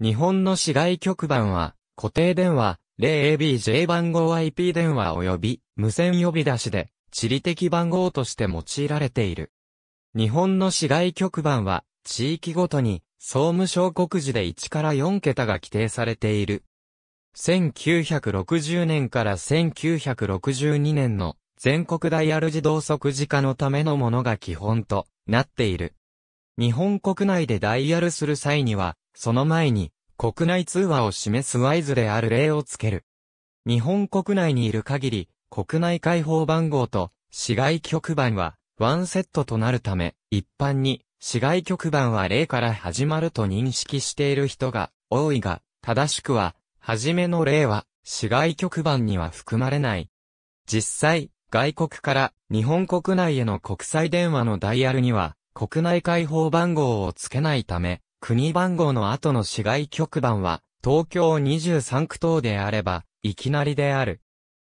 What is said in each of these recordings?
日本の市外局番は、固定電話、0ABJ 番号 IP 電話及び無線呼び出しで、地理的番号として用いられている。日本の市外局番は、地域ごとに、総務省告示で1から4桁が規定されている。1960年から1962年の全国ダイヤル自動即時化のためのものが基本となっている。日本国内でダイヤルする際には、その前に、国内通話を示す合図である例をつける。日本国内にいる限り、国内開放番号と市外局番はワンセットとなるため、一般に市外局番は例から始まると認識している人が多いが、正しくは、初めの例は市外局番には含まれない。実際、外国から日本国内への国際電話のダイヤルには国内開放番号を付けないため、国番号の後の市外局番は、東京23区等であれば、いきなりである。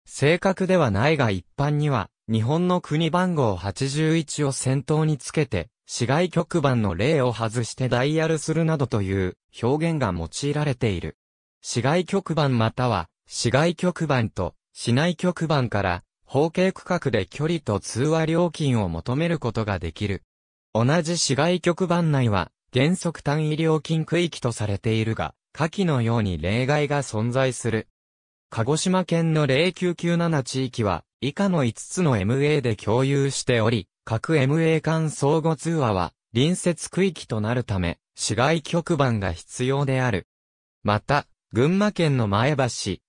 正確ではないが一般には、日本の国番号81を先頭につけて、市外局番の例を外してダイヤルするなどという表現が用いられている。市外局番または、市外局番と市内局番から、方形区画で距離と通話料金を求めることができる。同じ市外局番内は、原則単位料金区域とされているが、下記のように例外が存在する。鹿児島県の0997地域は、以下の5つの MA で共有しており、各 MA 間相互通話は、隣接区域となるため、市外局番が必要である。また、群馬県の前橋、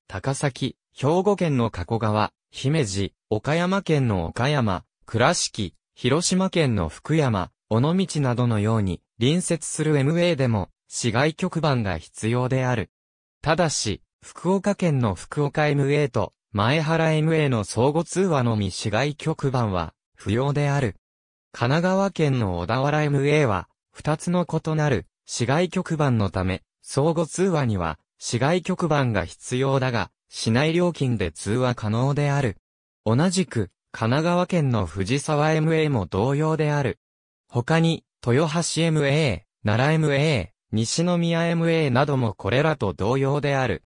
高崎、兵庫県の加古川、姫路、岡山県の岡山、倉敷、広島県の福山、尾道などのように隣接する MA でも市外局番が必要である。ただし、福岡県の福岡 MA と前原 MA の相互通話のみ市外局番は不要である。神奈川県の小田原 MA は二つの異なる市外局番のため相互通話には市外局番が必要だが市内料金で通話可能である。同じく神奈川県の藤沢 MA も同様である。他に、豊橋 MA、奈良 MA、西宮 MA などもこれらと同様である。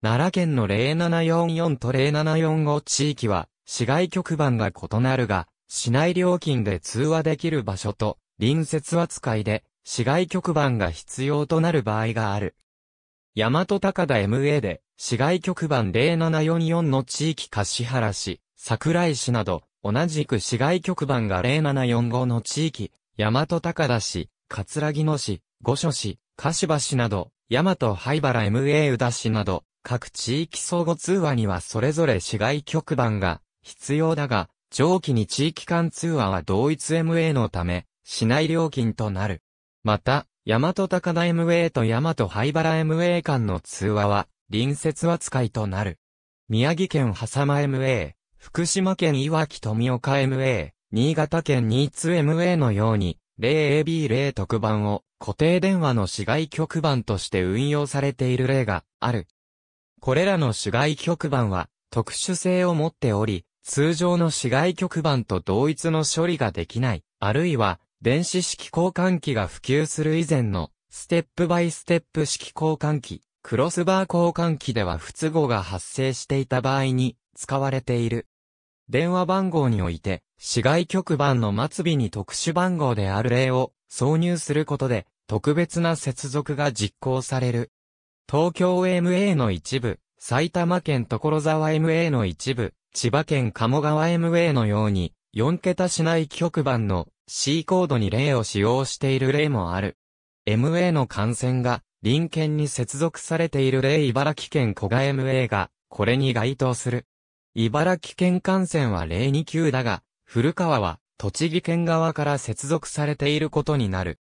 奈良県の0744と0745地域は、市外局番が異なるが、市内料金で通話できる場所と、隣接扱いで、市外局番が必要となる場合がある。大和高田 MA で、市外局番0744の地域柏原市、桜井市など、同じく市外局番が0745の地域、大和高田市、葛城野市、五所市、柏市など、大和灰原 MA 宇田市など、各地域相互通話にはそれぞれ市外局番が必要だが、上記に地域間通話は同一 MA のため、市内料金となる。また、大和高田 MA と大和灰原 MA 間の通話は、隣接扱いとなる。宮城県狭間 MA、福島県いわき富岡 MA、新潟県 2-2MA のように、0AB0 特番を固定電話の市外局番として運用されている例がある。これらの市外局番は特殊性を持っており、通常の市外局番と同一の処理ができない、あるいは電子式交換器が普及する以前のステップバイステップ式交換器、クロスバー交換器では不都合が発生していた場合に使われている。電話番号において、市外局番の末尾に特殊番号である例を挿入することで、特別な接続が実行される。東京 MA の一部、埼玉県所沢 MA の一部、千葉県鴨川 MA のように、4桁市内局番の C コードに例を使用している例もある。MA の感染が、臨県に接続されている例茨城県古賀 MA が、これに該当する。茨城県幹線は02級だが、古川は栃木県側から接続されていることになる。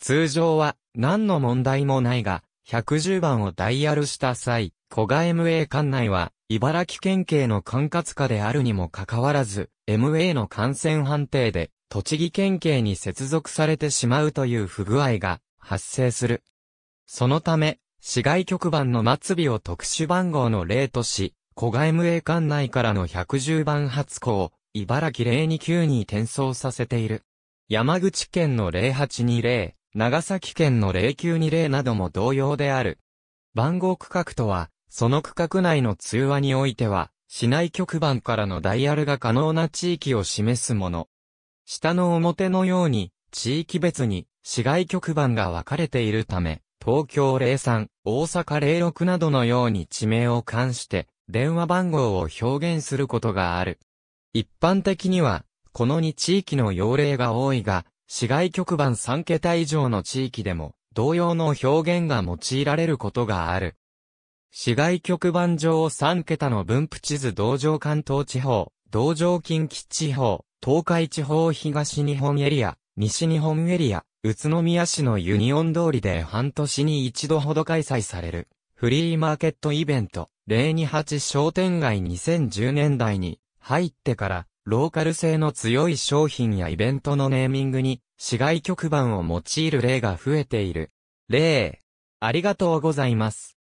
通常は何の問題もないが、110番をダイヤルした際、古賀 MA 管内は茨城県警の管轄下であるにもかかわらず、MA の感染判定で栃木県警に接続されてしまうという不具合が発生する。そのため、市外局番の末尾を特殊番号の例とし、小外務営館内からの110番発行、茨城029に転送させている。山口県の0820、長崎県の0920なども同様である。番号区画とは、その区画内の通話においては、市内局番からのダイヤルが可能な地域を示すもの。下の表のように、地域別に、市外局番が分かれているため、東京03、大阪06などのように地名を冠して、電話番号を表現することがある。一般的には、この2地域の用例が多いが、市外局番3桁以上の地域でも、同様の表現が用いられることがある。市外局番上3桁の分布地図同上関東地方、同上近畿地方、東海地方東日本エリア、西日本エリア、宇都宮市のユニオン通りで半年に一度ほど開催される、フリーマーケットイベント、028商店街2010年代に入ってから、ローカル性の強い商品やイベントのネーミングに、市外局番を用いる例が増えている。例、ありがとうございます。